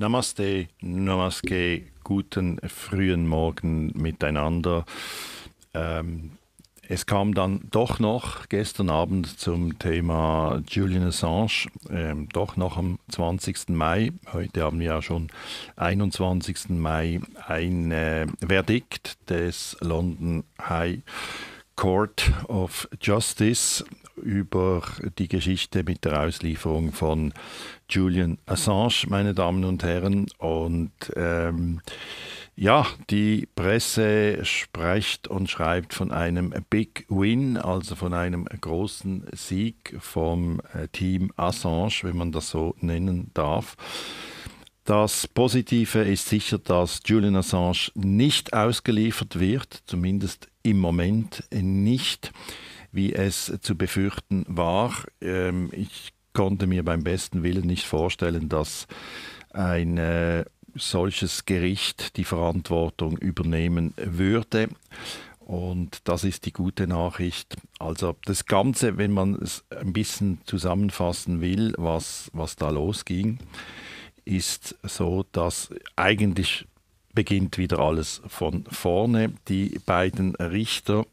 Namaste, Namaste, guten frühen Morgen miteinander. Ähm, es kam dann doch noch gestern Abend zum Thema Julian Assange, ähm, doch noch am 20. Mai, heute haben wir ja schon 21. Mai, ein äh, Verdikt des London High Court of Justice über die Geschichte mit der Auslieferung von Julian Assange, meine Damen und Herren. Und ähm, ja, die Presse spricht und schreibt von einem Big Win, also von einem großen Sieg vom äh, Team Assange, wenn man das so nennen darf. Das Positive ist sicher, dass Julian Assange nicht ausgeliefert wird, zumindest im Moment nicht wie es zu befürchten war. Ähm, ich konnte mir beim besten Willen nicht vorstellen, dass ein äh, solches Gericht die Verantwortung übernehmen würde. Und das ist die gute Nachricht. Also das Ganze, wenn man es ein bisschen zusammenfassen will, was, was da losging, ist so, dass eigentlich beginnt wieder alles von vorne. Die beiden Richter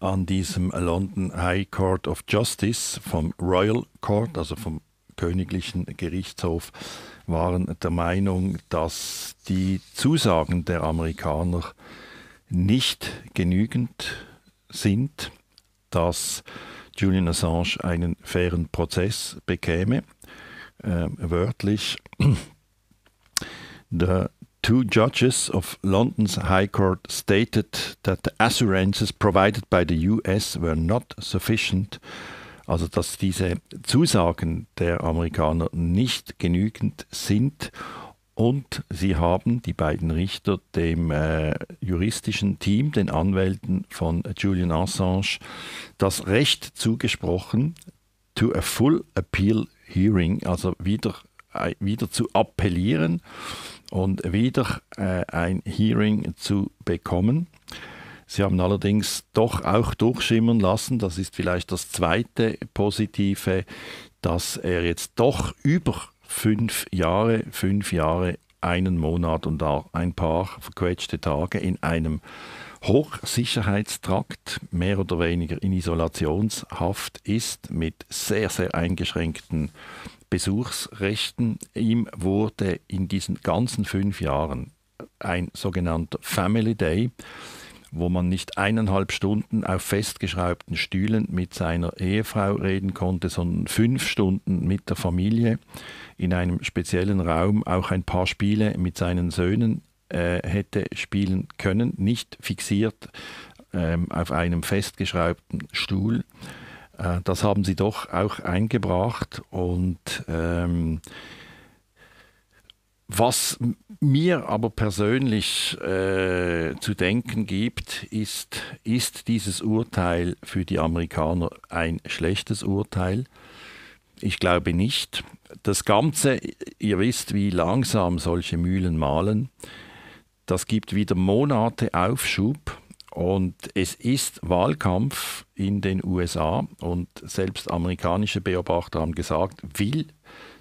an diesem London High Court of Justice vom Royal Court, also vom königlichen Gerichtshof, waren der Meinung, dass die Zusagen der Amerikaner nicht genügend sind, dass Julian Assange einen fairen Prozess bekäme. Äh, wörtlich, der Two judges of London's High Court stated that the assurances provided by the US were not sufficient, also dass diese Zusagen der Amerikaner nicht genügend sind und sie haben die beiden Richter dem äh, juristischen Team, den Anwälten von Julian Assange, das Recht zugesprochen, to a full appeal hearing, also wieder, äh, wieder zu appellieren und wieder äh, ein Hearing zu bekommen. Sie haben allerdings doch auch durchschimmern lassen, das ist vielleicht das zweite Positive, dass er jetzt doch über fünf Jahre, fünf Jahre, einen Monat und auch ein paar verquetschte Tage in einem Hochsicherheitstrakt, mehr oder weniger in Isolationshaft ist, mit sehr, sehr eingeschränkten Besuchsrechten. Ihm wurde in diesen ganzen fünf Jahren ein sogenannter Family Day, wo man nicht eineinhalb Stunden auf festgeschraubten Stühlen mit seiner Ehefrau reden konnte, sondern fünf Stunden mit der Familie in einem speziellen Raum auch ein paar Spiele mit seinen Söhnen äh, hätte spielen können, nicht fixiert ähm, auf einem festgeschraubten Stuhl. Äh, das haben sie doch auch eingebracht und ähm, was mir aber persönlich äh, zu denken gibt, ist, ist dieses Urteil für die Amerikaner ein schlechtes Urteil? Ich glaube nicht. Das Ganze, ihr wisst, wie langsam solche Mühlen malen, das gibt wieder Monate Aufschub und es ist Wahlkampf in den USA und selbst amerikanische Beobachter haben gesagt, will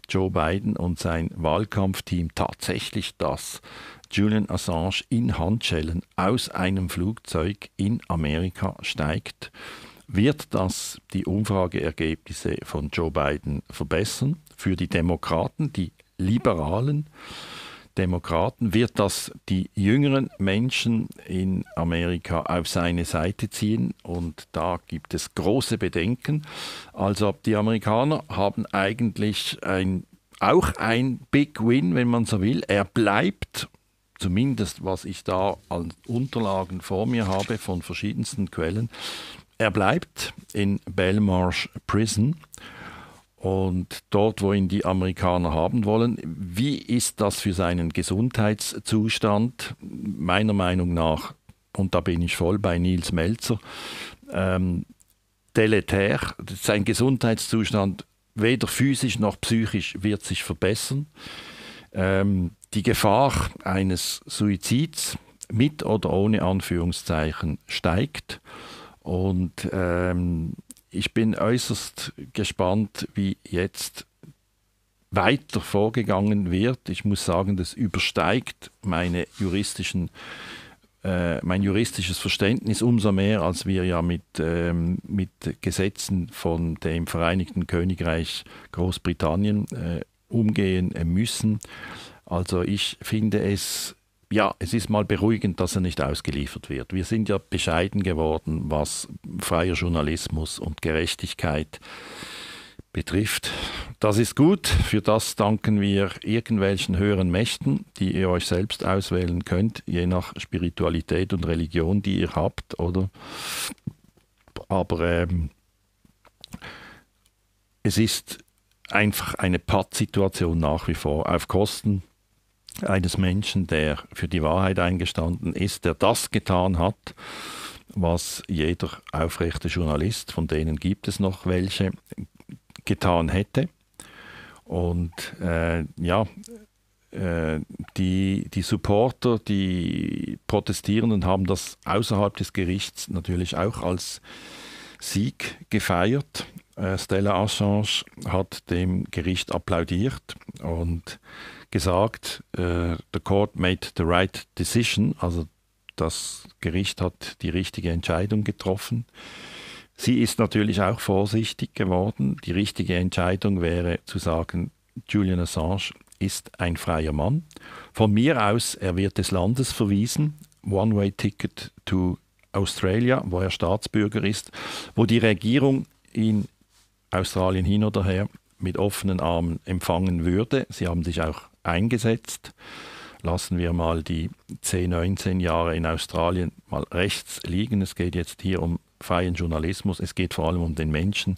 Joe Biden und sein Wahlkampfteam tatsächlich das, Julian Assange in Handschellen aus einem Flugzeug in Amerika steigt, wird das die Umfrageergebnisse von Joe Biden verbessern für die Demokraten, die Liberalen? Demokraten, wird das die jüngeren Menschen in Amerika auf seine Seite ziehen und da gibt es große Bedenken. Also die Amerikaner haben eigentlich ein, auch ein Big Win, wenn man so will. Er bleibt zumindest was ich da an Unterlagen vor mir habe von verschiedensten Quellen. Er bleibt in Belmarsh Prison und dort, wo ihn die Amerikaner haben wollen. Wie ist das für seinen Gesundheitszustand? Meiner Meinung nach, und da bin ich voll bei Nils Melzer, ähm, deletär. Sein Gesundheitszustand weder physisch noch psychisch wird sich verbessern. Ähm, die Gefahr eines Suizids mit oder ohne Anführungszeichen steigt. Und ähm, ich bin äußerst gespannt, wie jetzt weiter vorgegangen wird. Ich muss sagen, das übersteigt meine juristischen, äh, mein juristisches Verständnis umso mehr, als wir ja mit, ähm, mit Gesetzen von dem Vereinigten Königreich Großbritannien äh, umgehen äh, müssen. Also ich finde es ja, es ist mal beruhigend, dass er nicht ausgeliefert wird. Wir sind ja bescheiden geworden, was freier Journalismus und Gerechtigkeit betrifft. Das ist gut. Für das danken wir irgendwelchen höheren Mächten, die ihr euch selbst auswählen könnt, je nach Spiritualität und Religion, die ihr habt, oder? Aber ähm, es ist einfach eine Pattsituation nach wie vor auf Kosten eines Menschen, der für die Wahrheit eingestanden ist, der das getan hat, was jeder aufrechte Journalist, von denen gibt es noch welche, getan hätte. Und äh, ja, äh, die, die Supporter, die Protestierenden haben das außerhalb des Gerichts natürlich auch als Sieg gefeiert. Äh, Stella Assange hat dem Gericht applaudiert und gesagt, äh, the court made the right decision, also das Gericht hat die richtige Entscheidung getroffen. Sie ist natürlich auch vorsichtig geworden. Die richtige Entscheidung wäre zu sagen, Julian Assange ist ein freier Mann. Von mir aus, er wird des Landes verwiesen. One-Way-Ticket to Australia, wo er Staatsbürger ist, wo die Regierung ihn Australien hin oder her mit offenen Armen empfangen würde. Sie haben sich auch eingesetzt. Lassen wir mal die 10, 19 Jahre in Australien mal rechts liegen. Es geht jetzt hier um freien Journalismus. Es geht vor allem um den Menschen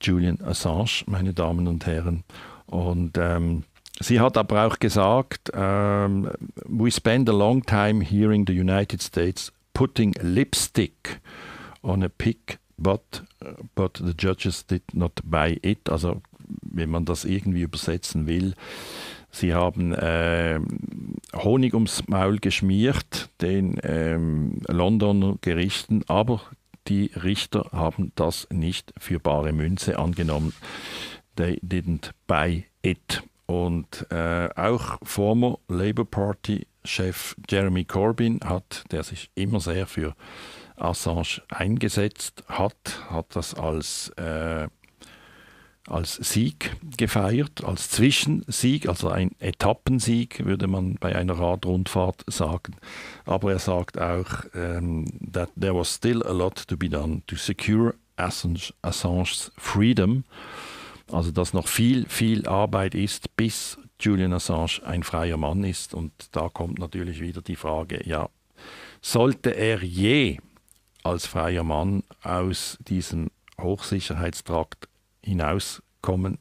Julian Assange, meine Damen und Herren. Und ähm, sie hat aber auch gesagt, ähm, we spend a long time hearing the United States putting lipstick on a pig But, but the judges did not buy it. Also wenn man das irgendwie übersetzen will, sie haben äh, Honig ums Maul geschmiert, den ähm, Londoner Gerichten, aber die Richter haben das nicht für bare Münze angenommen. They didn't buy it. Und äh, auch former Labour Party-Chef Jeremy Corbyn hat, der sich immer sehr für äh, Assange eingesetzt hat, hat das als, äh, als Sieg gefeiert, als Zwischensieg, also ein Etappensieg, würde man bei einer Radrundfahrt sagen. Aber er sagt auch, ähm, that there was still a lot to be done to secure Assange, Assange's freedom. Also, dass noch viel, viel Arbeit ist, bis Julian Assange ein freier Mann ist. Und da kommt natürlich wieder die Frage, ja, sollte er je als freier Mann aus diesem Hochsicherheitstrakt hinauskommen,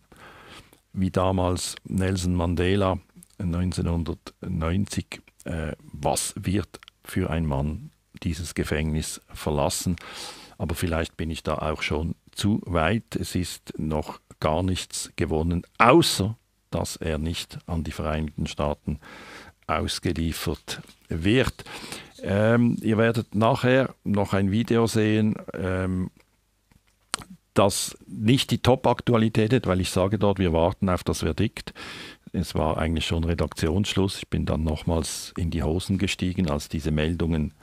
wie damals Nelson Mandela 1990. Äh, was wird für ein Mann dieses Gefängnis verlassen? Aber vielleicht bin ich da auch schon zu weit. Es ist noch gar nichts gewonnen, außer dass er nicht an die Vereinigten Staaten ausgeliefert wird. Ähm, ihr werdet nachher noch ein Video sehen, ähm, das nicht die Top-Aktualität hat, weil ich sage dort, wir warten auf das Verdikt. Es war eigentlich schon Redaktionsschluss. Ich bin dann nochmals in die Hosen gestiegen, als diese Meldungen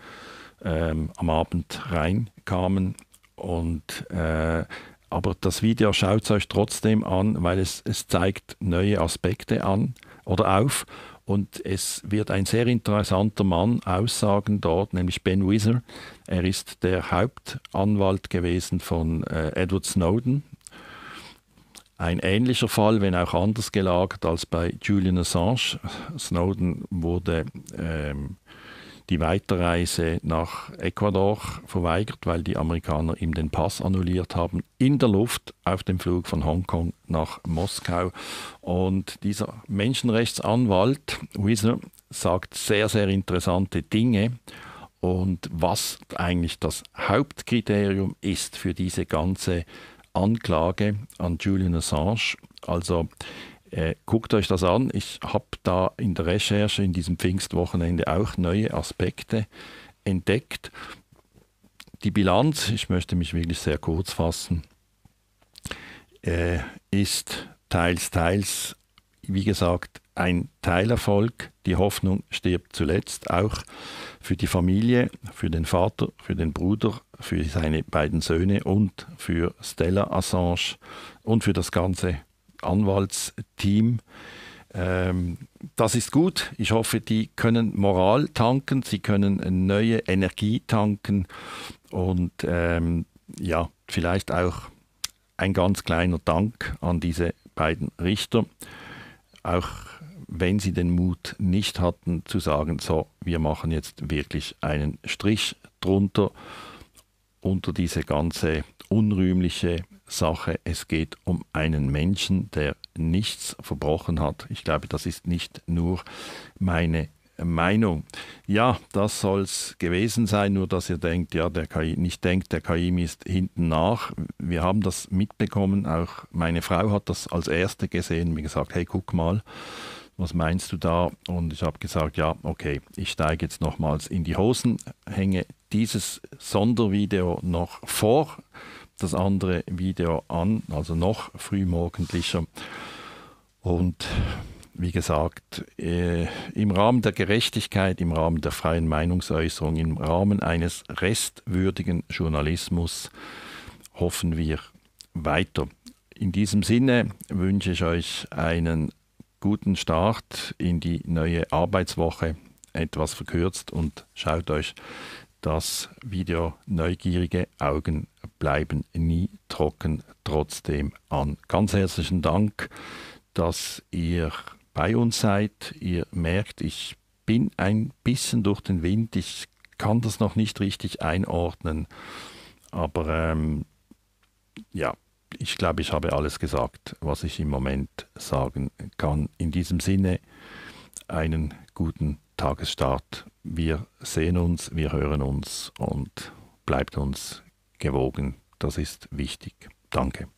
ähm, am Abend reinkamen. Und, äh, aber das Video schaut es euch trotzdem an, weil es, es zeigt neue Aspekte an oder auf und es wird ein sehr interessanter Mann aussagen dort, nämlich Ben Wither. Er ist der Hauptanwalt gewesen von äh, Edward Snowden. Ein ähnlicher Fall, wenn auch anders gelagert als bei Julian Assange. Snowden wurde ähm, die Weiterreise nach Ecuador verweigert, weil die Amerikaner ihm den Pass annulliert haben, in der Luft auf dem Flug von Hongkong nach Moskau. Und dieser Menschenrechtsanwalt, Wieser, sagt sehr, sehr interessante Dinge. Und was eigentlich das Hauptkriterium ist für diese ganze Anklage an Julian Assange, also äh, guckt euch das an. Ich habe da in der Recherche in diesem Pfingstwochenende auch neue Aspekte entdeckt. Die Bilanz, ich möchte mich wirklich sehr kurz fassen, äh, ist teils, teils, wie gesagt, ein Teilerfolg. Die Hoffnung stirbt zuletzt auch für die Familie, für den Vater, für den Bruder, für seine beiden Söhne und für Stella Assange und für das ganze Anwaltsteam. Ähm, das ist gut. Ich hoffe, die können Moral tanken, sie können neue Energie tanken und ähm, ja, vielleicht auch ein ganz kleiner Dank an diese beiden Richter, auch wenn sie den Mut nicht hatten zu sagen, so, wir machen jetzt wirklich einen Strich drunter unter diese ganze unrühmliche Sache. Es geht um einen Menschen, der nichts verbrochen hat. Ich glaube, das ist nicht nur meine Meinung. Ja, das soll es gewesen sein, nur dass ihr denkt, ja, der KI nicht denkt, der KI ist hinten nach. Wir haben das mitbekommen, auch meine Frau hat das als erste gesehen, mir gesagt, hey, guck mal, was meinst du da? Und ich habe gesagt, ja, okay, ich steige jetzt nochmals in die Hosen, hänge dieses Sondervideo noch vor das andere Video an, also noch frühmorgendlicher. Und wie gesagt, äh, im Rahmen der Gerechtigkeit, im Rahmen der freien Meinungsäußerung, im Rahmen eines restwürdigen Journalismus hoffen wir weiter. In diesem Sinne wünsche ich euch einen guten Start in die neue Arbeitswoche, etwas verkürzt und schaut euch das Video Neugierige Augen an bleiben nie trocken, trotzdem an. Ganz herzlichen Dank, dass ihr bei uns seid. Ihr merkt, ich bin ein bisschen durch den Wind. Ich kann das noch nicht richtig einordnen. Aber ähm, ja, ich glaube, ich habe alles gesagt, was ich im Moment sagen kann. In diesem Sinne, einen guten Tagesstart. Wir sehen uns, wir hören uns und bleibt uns gewogen. Das ist wichtig. Danke.